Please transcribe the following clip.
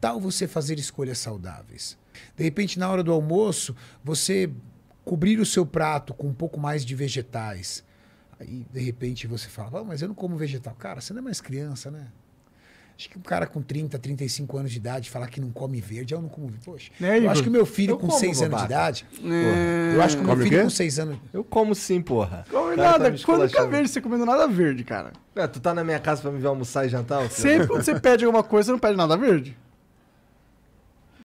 tal você fazer escolhas saudáveis? De repente, na hora do almoço, você cobrir o seu prato com um pouco mais de vegetais. Aí, de repente, você fala, oh, mas eu não como vegetal. Cara, você não é mais criança, né? Acho que um cara com 30, 35 anos de idade falar que não come verde, eu não como verde. Poxa, é, eu acho que meu filho com 6 anos de idade. É. Eu acho que meu filho com 6 anos. Eu como sim, porra. Come cara, nada. Tá quando eu verde, você comendo nada verde, cara. É, tu tá na minha casa pra me ver almoçar e jantar? Sempre quando você pede alguma coisa, você não pede nada verde.